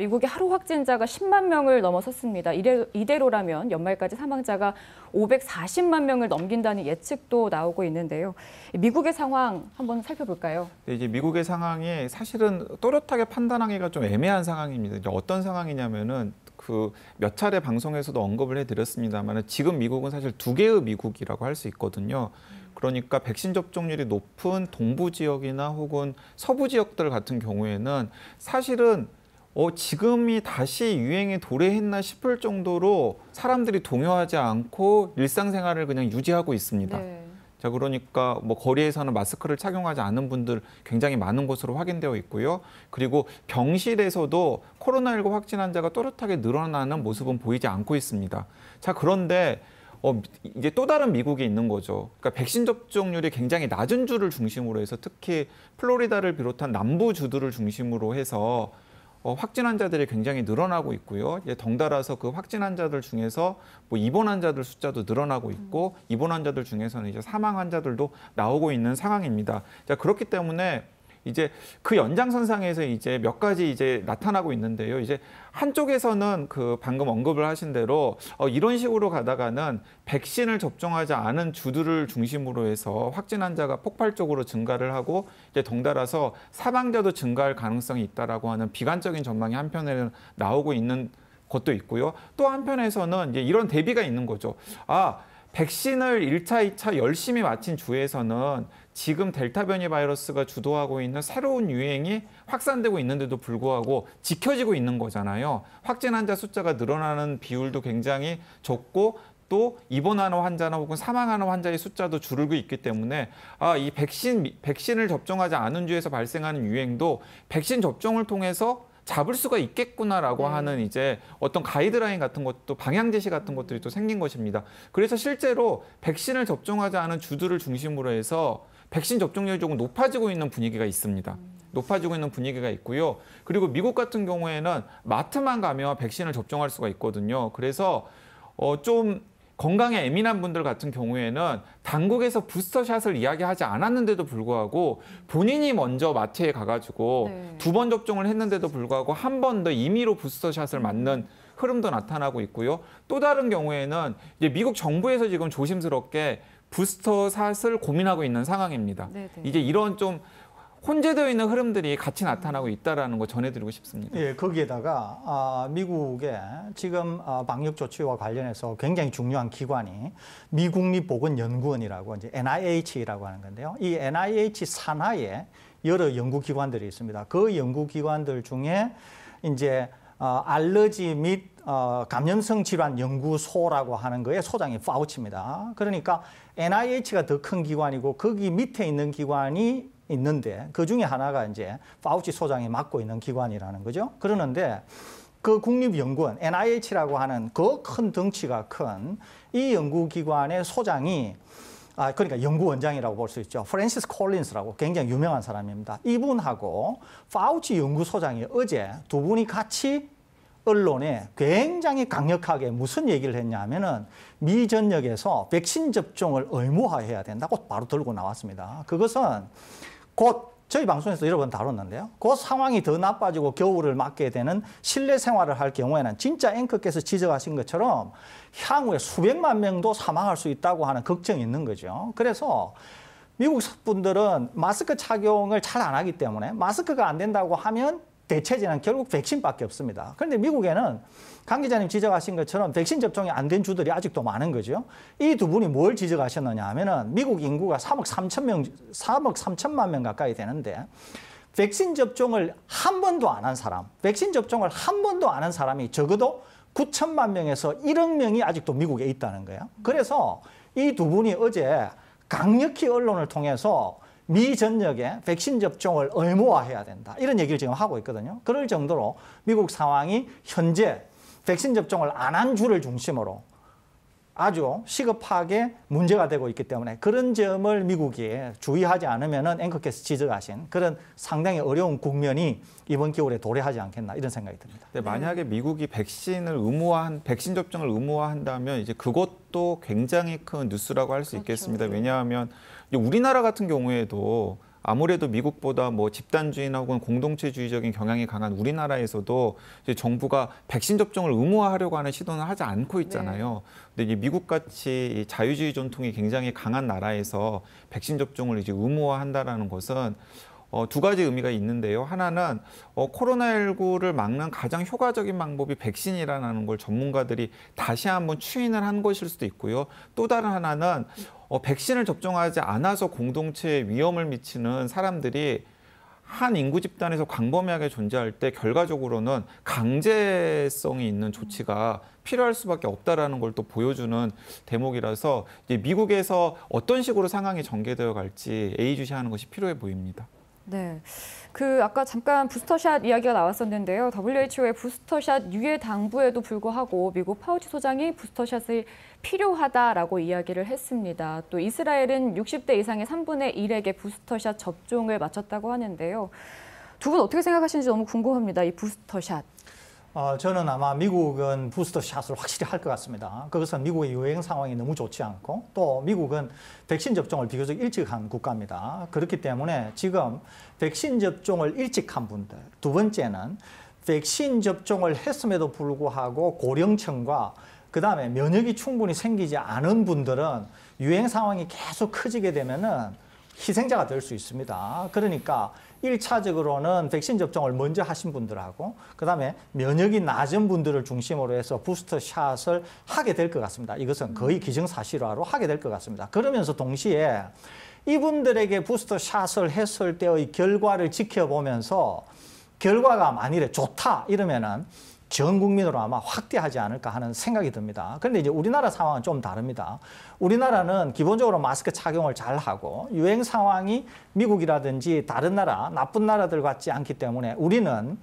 미국의 하루 확진자가 10만 명을 넘어섰습니다. 이대로라면 연말까지 사망자가 540만 명을 넘긴다는 예측도 나오고 있는데요. 미국의 상황 한번 살펴볼까요? 네, 이제 미국의 상황이 사실은 또렷하게 판단하기가 좀 애매한 상황입니다. 그러니까 어떤 상황이냐면은 그 몇 차례 방송에서도 언급을 해드렸습니다만 지금 미국은 사실 두 개의 미국이라고 할 수 있거든요. 그러니까 백신 접종률이 높은 동부 지역이나 혹은 서부 지역들 같은 경우에는 사실은 어, 지금이 다시 유행에 도래했나 싶을 정도로 사람들이 동요하지 않고 일상생활을 그냥 유지하고 있습니다. 네. 자, 그러니까 뭐 거리에서는 마스크를 착용하지 않은 분들 굉장히 많은 것으로 확인되어 있고요. 그리고 병실에서도 코로나19 확진 환자가 또렷하게 늘어나는 모습은 보이지 않고 있습니다. 자, 그런데 어, 이제 또 다른 미국이 있는 거죠. 그러니까 백신 접종률이 굉장히 낮은 주를 중심으로 해서 특히 플로리다를 비롯한 남부 주들을 중심으로 해서 어, 확진 환자들이 굉장히 늘어나고 있고요. 덩달아서 그 확진 환자들 중에서 뭐 입원 환자들 숫자도 늘어나고 있고 음. 입원 환자들 중에서는 이제 사망 환자들도 나오고 있는 상황입니다. 자, 그렇기 때문에 이제 그 연장선상에서 이제 몇 가지 이제 나타나고 있는데요. 이제 한쪽에서는 그 방금 언급을 하신 대로 어, 이런 식으로 가다가는 백신을 접종하지 않은 주들을 중심으로 해서 확진 환자가 폭발적으로 증가를 하고 이제 덩달아서 사망자도 증가할 가능성이 있다라고 하는 비관적인 전망이 한편에는 나오고 있는 것도 있고요. 또 한편에서는 이제 이런 대비가 있는 거죠. 아 백신을 1차, 2차 열심히 마친 주에서는 지금 델타 변이 바이러스가 주도하고 있는 새로운 유행이 확산되고 있는데도 불구하고 지켜지고 있는 거잖아요. 확진 환자 숫자가 늘어나는 비율도 굉장히 적고 또 입원하는 환자나 혹은 사망하는 환자의 숫자도 줄고 있기 때문에 아, 이 백신 백신을 접종하지 않은 주에서 발생하는 유행도 백신 접종을 통해서 잡을 수가 있겠구나라고 네. 하는 이제 어떤 가이드라인 같은 것도 방향 제시 같은 것들이 또 생긴 것입니다. 그래서 실제로 백신을 접종하지 않은 주들을 중심으로 해서 백신 접종률이 조금 높아지고 있는 분위기가 있습니다. 높아지고 있는 분위기가 있고요. 그리고 미국 같은 경우에는 마트만 가면 백신을 접종할 수가 있거든요. 그래서 어, 좀 건강에 예민한 분들 같은 경우에는 당국에서 부스터샷을 이야기하지 않았는데도 불구하고 본인이 먼저 마트에 가가지고 네. 두번 접종을 했는데도 불구하고 한 번 더 임의로 부스터샷을 맞는 흐름도 나타나고 있고요. 또 다른 경우에는 이제 미국 정부에서 지금 조심스럽게 부스터 샷을 고민하고 있는 상황입니다. 네네. 이제 이런 좀 혼재되어 있는 흐름들이 같이 나타나고 있다는거 전해드리고 싶습니다. 예, 거기에다가 아, 미국의 지금 아, 방역 조치와 관련해서 굉장히 중요한 기관이 미국립보건연구원이라고 이제 NIH라고 하는 건데요. 이 NIH 산하에 여러 연구기관들이 있습니다. 그 연구기관들 중에 이제 어, 알러지 및 어, 감염성 질환 연구소라고 하는 거에 소장이 파우치입니다. 그러니까 NIH가 더 큰 기관이고 거기 밑에 있는 기관이 있는데 그 중에 하나가 이제 파우치 소장이 맡고 있는 기관이라는 거죠. 그러는데 그 국립연구원 NIH라고 하는 그 큰 덩치가 큰 이 연구기관의 소장이 아, 그러니까 연구원장이라고 볼 수 있죠. 프랜시스 콜린스라고 굉장히 유명한 사람입니다. 이분하고 파우치 연구소장이 어제 두 분이 같이 언론에 굉장히 강력하게 무슨 얘기를 했냐면은 미 전역에서 백신 접종을 의무화해야 된다고 바로 들고 나왔습니다. 그것은 곧 저희 방송에서 여러 번 다뤘는데요. 그 상황이 더 나빠지고 겨울을 맞게 되는 실내 생활을 할 경우에는 진짜 앵커께서 지적하신 것처럼 향후에 수백만 명도 사망할 수 있다고 하는 걱정이 있는 거죠. 그래서 미국 분들은 마스크 착용을 잘 안 하기 때문에 마스크가 안 된다고 하면 대체제는 결국 백신밖에 없습니다. 그런데 미국에는 강 기자님 지적하신 것처럼 백신 접종이 안 된 주들이 아직도 많은 거죠. 이 두 분이 뭘 지적하셨느냐 하면은 미국 인구가 3억 3천 명, 3억 3천만 명 가까이 되는데 백신 접종을 한 번도 안 한 사람, 백신 접종을 한 번도 안 한 사람이 적어도 9천만 명에서 1억 명이 아직도 미국에 있다는 거예요. 그래서 이 두 분이 어제 강력히 언론을 통해서 미전역에 백신 접종을 의무화해야 된다. 이런 얘기를 지금 하고 있거든요. 그럴 정도로 미국 상황이 현재 백신 접종을 안한 주를 중심으로 아주 시급하게 문제가 되고 있기 때문에 그런 점을 미국이 주의하지 않으면 앵커께서 지적하신 그런 상당히 어려운 국면이 이번 겨울에 도래하지 않겠나 이런 생각이 듭니다. 네, 만약에 미국이 백신을 의무화한 백신 접종을 의무화한다면 이제 그것도 굉장히 큰 뉴스라고 할수 그렇죠. 있겠습니다. 왜냐하면 우리나라 같은 경우에도 아무래도 미국보다 뭐집단주의나 혹은 공동체주의적인 경향이 강한 우리나라에서도 이제 정부가 백신 접종을 의무화하려고 하는 시도는 하지 않고 네. 있잖아요. 네. 근데 이제 미국 같이 자유주의 전통이 굉장히 강한 나라에서 백신 접종을 이제 의무화한다라는 것은 어, 두 가지 의미가 있는데요. 하나는 어, 코로나19를 막는 가장 효과적인 방법이 백신이라는 걸 전문가들이 다시 한번 추인을 한 것일 수도 있고요. 또 다른 하나는 어, 백신을 접종하지 않아서 공동체에 위험을 미치는 사람들이 한 인구 집단에서 광범위하게 존재할 때 결과적으로는 강제성이 있는 조치가 필요할 수밖에 없다라는 걸 또 보여주는 대목이라서 미국에서 어떤 식으로 상황이 전개되어 갈지 예의주시하는 것이 필요해 보입니다. 네. 그 아까 잠깐 부스터샷 이야기가 나왔었는데요. WHO의 부스터샷 유예 당부에도 불구하고 미국 파우치 소장이 부스터샷이 필요하다라고 이야기를 했습니다. 또 이스라엘은 60대 이상의 3분의 1에게 부스터샷 접종을 마쳤다고 하는데요. 두 분 어떻게 생각하시는지 너무 궁금합니다. 이 부스터샷. 어, 저는 아마 미국은 부스터 샷을 확실히 할 것 같습니다. 그것은 미국의 유행 상황이 너무 좋지 않고 또 미국은 백신 접종을 비교적 일찍 한 국가입니다. 그렇기 때문에 지금 백신 접종을 일찍 한 분들, 두 번째는 백신 접종을 했음에도 불구하고 고령층과 그 다음에 면역이 충분히 생기지 않은 분들은 유행 상황이 계속 커지게 되면은 희생자가 될 수 있습니다. 그러니까 1차적으로는 백신 접종을 먼저 하신 분들하고 그다음에 면역이 낮은 분들을 중심으로 해서 부스터 샷을 하게 될 것 같습니다. 이것은 거의 음. 기정사실화로 하게 될 것 같습니다. 그러면서 동시에 이분들에게 부스터 샷을 했을 때의 결과를 지켜보면서 결과가 만일에 좋다 이러면은 전 국민으로 아마 확대하지 않을까 하는 생각이 듭니다. 그런데 이제 우리나라 상황은 좀 다릅니다. 우리나라는 기본적으로 마스크 착용을 잘 하고 유행 상황이 미국이라든지 다른 나라, 나쁜 나라들 같지 않기 때문에 우리는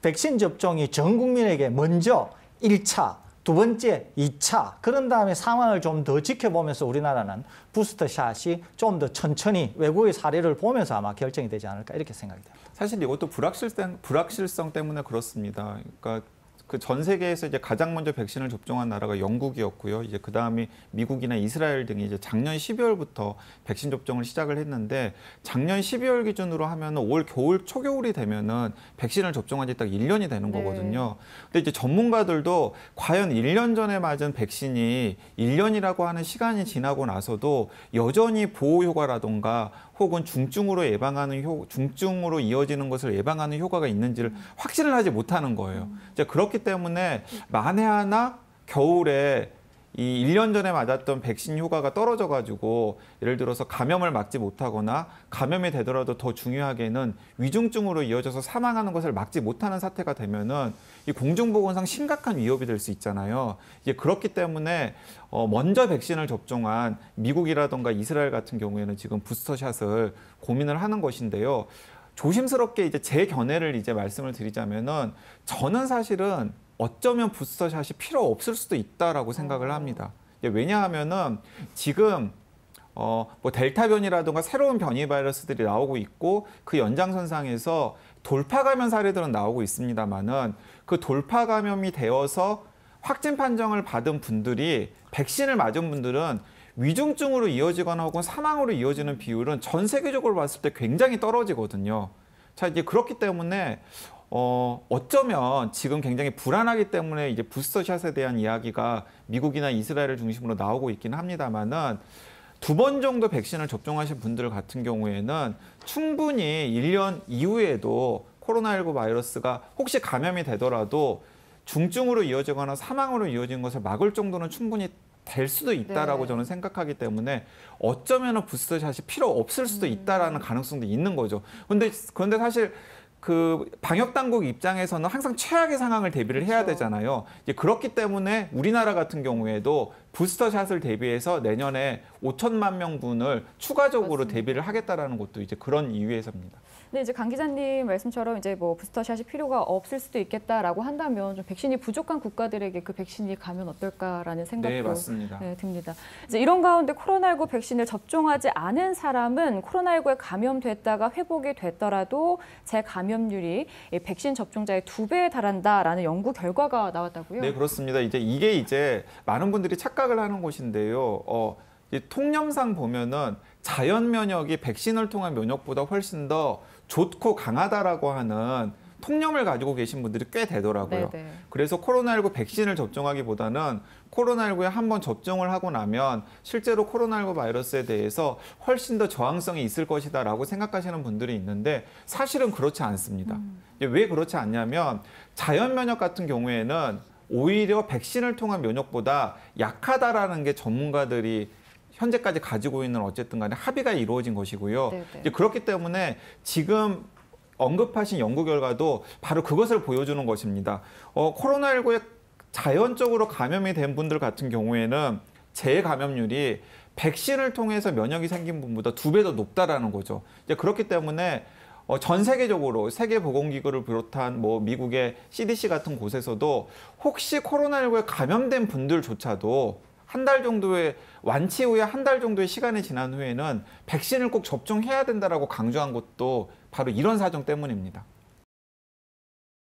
백신 접종이 전 국민에게 먼저 1차, 두 번째 2차 그런 다음에 상황을 좀 더 지켜보면서 우리나라는 부스터샷이 좀 더 천천히 외국의 사례를 보면서 아마 결정이 되지 않을까 이렇게 생각이 됩니다. 사실 이것도 불확실성, 불확실성 때문에 그렇습니다. 그러니까 그전 세계에서 이제 가장 먼저 백신을 접종한 나라가 영국이었고요. 이제 그 다음이 미국이나 이스라엘 등이 이제 작년 12월부터 백신 접종을 시작을 했는데 작년 12월 기준으로 하면 올 겨울 초겨울이 되면은 백신을 접종한 지 딱 1년이 되는 네. 거거든요. 네. 근데 이제 전문가들도 과연 1년 전에 맞은 백신이 1년이라고 하는 시간이 지나고 나서도 여전히 보호 효과라던가 혹은 중증으로 예방하는 효, 중증으로 이어지는 것을 예방하는 효과가 있는지를 음. 확신을 하지 못하는 거예요. 음. 이제 그렇기 그렇기 때문에 만에 하나 겨울에 이 1년 전에 맞았던 백신 효과가 떨어져 가지고 예를 들어서 감염을 막지 못하거나 감염이 되더라도 더 중요하게는 위중증으로 이어져서 사망하는 것을 막지 못하는 사태가 되면은 이 공중보건상 심각한 위협이 될 수 있잖아요. 이게 그렇기 때문에 어 먼저 백신을 접종한 미국이라던가 이스라엘 같은 경우에는 지금 부스터샷을 고민을 하는 것인데요. 조심스럽게 이제 제 견해를 이제 말씀을 드리자면은 저는 사실은 어쩌면 부스터샷이 필요 없을 수도 있다라고 생각을 어. 합니다. 왜냐하면은 지금 어, 뭐 델타 변이라든가 새로운 변이 바이러스들이 나오고 있고 그 연장선상에서 돌파 감염 사례들은 나오고 있습니다만은 그 돌파 감염이 되어서 확진 판정을 받은 분들이 백신을 맞은 분들은 위중증으로 이어지거나 혹은 사망으로 이어지는 비율은 전 세계적으로 봤을 때 굉장히 떨어지거든요. 자, 이제 그렇기 때문에 어, 어쩌면 지금 굉장히 불안하기 때문에 이제 부스터샷에 대한 이야기가 미국이나 이스라엘을 중심으로 나오고 있기는 합니다만은 두 번 정도 백신을 접종하신 분들 같은 경우에는 충분히 1년 이후에도 코로나19 바이러스가 혹시 감염이 되더라도 중증으로 이어지거나 사망으로 이어진 것을 막을 정도는 충분히 될 수도 있다라고 네. 저는 생각하기 때문에 어쩌면 부스샷이 터 필요 없을 수도 음. 있다라는 가능성도 있는 거죠. 근데 그런데 사실 그 방역 당국 입장에서는 항상 최악의 상황을 대비를 해야 그렇죠. 되잖아요. 이제 그렇기 때문에 우리나라 같은 경우에도 부스터샷을 대비해서 내년에 5천만 명분을 추가적으로 맞습니다. 대비를 하겠다라는 것도 이제 그런 이유에서입니다. 근데 이제 강 기자님 말씀처럼 이제 뭐 부스터샷이 필요가 없을 수도 있겠다라고 한다면 좀 백신이 부족한 국가들에게 그 백신이 가면 어떨까라는 네, 생각도 네, 맞습니다. 네, 듭니다. 이제 이런 가운데 코로나19 백신을 접종하지 않은 사람은 코로나19에 감염됐다가 회복이 됐더라도 재감염률이 백신 접종자의 두 배에 달한다라는 연구 결과가 나왔다고요? 네, 그렇습니다. 이제 이게 이제 많은 분들이 착각을 하는 곳인데요. 어, 이 통념상 보면은 자연 면역이 백신을 통한 면역보다 훨씬 더 좋고 강하다라고 하는 통념을 가지고 계신 분들이 꽤 되더라고요. 네네. 네. 그래서 코로나19 백신을 접종하기보다는 코로나19에 한번 접종을 하고 나면 실제로 코로나19 바이러스에 대해서 훨씬 더 저항성이 있을 것이다라고 생각하시는 분들이 있는데 사실은 그렇지 않습니다. 음. 왜 그렇지 않냐면 자연 면역 같은 경우에는 오히려 백신을 통한 면역보다 약하다라는 게 전문가들이 현재까지 가지고 있는 어쨌든 간에 합의가 이루어진 것이고요. 네, 네. 이제 그렇기 때문에 지금 언급하신 연구 결과도 바로 그것을 보여주는 것입니다. 어, 코로나19에 자연적으로 감염이 된 분들 같은 경우에는 재감염률이 백신을 통해서 면역이 생긴 분보다 두 배 더 높다라는 거죠. 이제 그렇기 때문에 어, 전 세계적으로 세계보건기구를 비롯한 뭐 미국의 CDC 같은 곳에서도 혹시 코로나19에 감염된 분들조차도 한달 정도의 완치 후에 한 달 정도의 시간이 지난 후에는 백신을 꼭 접종해야 된다라고 강조한 것도 바로 이런 사정 때문입니다.